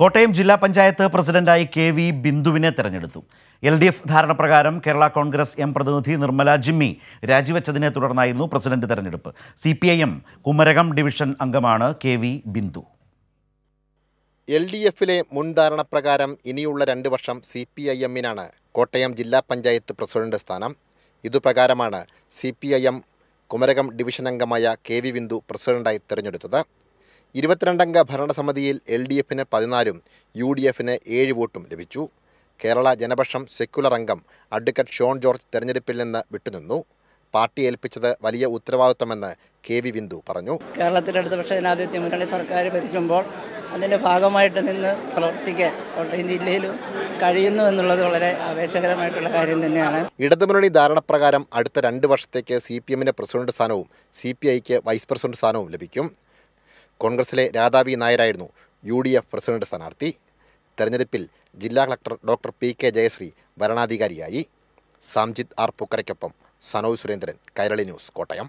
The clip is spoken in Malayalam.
കോട്ടയം ജില്ലാ പഞ്ചായത്ത് പ്രസിഡന്റായി കെ വി ബിന്ദുവിനെ തെരഞ്ഞെടുത്തു എൽ ഡി എഫ് ധാരണപ്രകാരം കേരള കോൺഗ്രസ് എം പ്രതിനിധി നിർമ്മല ജിമ്മി രാജിവെച്ചതിനെ തുടർന്നായിരുന്നു പ്രസിഡന്റ് തെരഞ്ഞെടുപ്പ് C P I M Kumarakom division അംഗമാണ് K V Bindu L D എഫിലെ മുൻ ധാരണപ്രകാരം ഇനിയുള്ള രണ്ട് വർഷം സി പി ഐ എമ്മിനാണ് കോട്ടയം ജില്ലാ പഞ്ചായത്ത് പ്രസിഡന്റ് സ്ഥാനം ഇതുപ്രകാരമാണ് C P I M Kumarakom division അംഗമായ കെ വി ബിന്ദു പ്രസിഡന്റായി തെരഞ്ഞെടുത്തത് ഇരുപത്തിരണ്ടംഗ ഭരണസമിതിയിൽ എൽ ഡി എഫിന് പതിനാലും യു ഡി എഫിന് ഏഴ് വോട്ടും ലഭിച്ചു കേരള ജനപക്ഷം സെക്യുലർ അംഗം അഡ്വക്കറ്റ് ഷോൺ ജോർജ് തെരഞ്ഞെടുപ്പിൽ നിന്ന് വിട്ടുനിന്നു പാർട്ടി ഏൽപ്പിച്ചത് വലിയ ഉത്തരവാദിത്വമെന്ന് കെ വി ബിന്ദു പറഞ്ഞു കേരളത്തിൻ്റെ അടുത്ത പക്ഷേ ജനാധിപത്യ മുന്നണി സർക്കാർ ഭരിക്കുമ്പോൾ അതിൻ്റെ ഭാഗമായിട്ട് നിന്ന് പ്രവർത്തിക്കാൻ കോട്ടയം ജില്ലയിലും കഴിയുന്നു എന്നുള്ളത് വളരെ ആവേശകരമായിട്ടുള്ള കാര്യം തന്നെയാണ് ഇടതുമുന്നണി ധാരണപ്രകാരം അടുത്ത രണ്ട് വർഷത്തേക്ക് സി പി എമ്മിന് പ്രസിഡന്റ് സ്ഥാനവും സി പി ഐക്ക് വൈസ് പ്രസിഡന്റ് സ്ഥാനവും ലഭിക്കും കോൺഗ്രസിലെ രാധാ വി നായരായിരുന്നു യു ഡി എഫ് പ്രസിഡന്റ് സ്ഥാനാർത്ഥി തെരഞ്ഞെടുപ്പിൽ ജില്ലാ collector doctor P K Jayasree ഭരണാധികാരിയായി സാംജിത് ആർ പുക്കരയ്ക്കൊപ്പം സനോജ് സുരേന്ദ്രൻ കൈരളി ന്യൂസ് കോട്ടയം